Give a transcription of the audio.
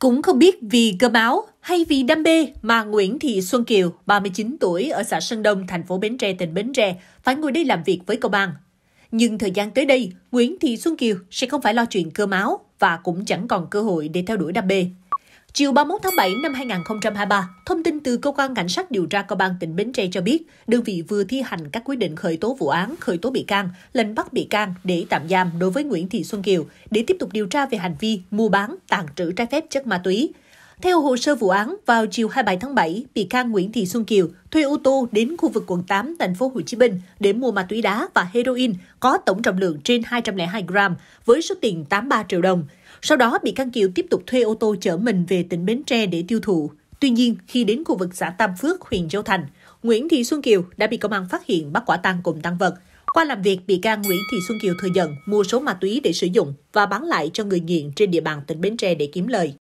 Cũng không biết vì cơ máu hay vì đam mê mà Nguyễn Thị Xuân Kiều, 39 tuổi ở xã Sơn Đông, thành phố Bến Tre, tỉnh Bến Tre, phải ngồi đây làm việc với công an. Nhưng thời gian tới đây, Nguyễn Thị Xuân Kiều sẽ không phải lo chuyện cơ máu và cũng chẳng còn cơ hội để theo đuổi đam mê. Chiều 31 tháng 7 năm 2023, thông tin từ Cơ quan Cảnh sát điều tra Công an tỉnh Bến Tre cho biết, đơn vị vừa thi hành các quyết định khởi tố vụ án, khởi tố bị can, lệnh bắt bị can để tạm giam đối với Nguyễn Thị Xuân Kiều để tiếp tục điều tra về hành vi mua bán, tàng trữ trái phép chất ma túy. Theo hồ sơ vụ án, vào chiều 27 tháng 7, bị can Nguyễn Thị Xuân Kiều thuê ô tô đến khu vực quận 8 thành phố Hồ Chí Minh để mua ma túy đá và heroin có tổng trọng lượng trên 202 gram với số tiền 83 triệu đồng. Sau đó, bị can Kiều tiếp tục thuê ô tô chở mình về tỉnh Bến Tre để tiêu thụ. Tuy nhiên, khi đến khu vực xã Tam Phước, huyện Châu Thành, Nguyễn Thị Xuân Kiều đã bị công an phát hiện bắt quả tang cùng tăng vật. Qua làm việc, bị can Nguyễn Thị Xuân Kiều thừa nhận mua số ma túy để sử dụng và bán lại cho người nghiện trên địa bàn tỉnh Bến Tre để kiếm lời.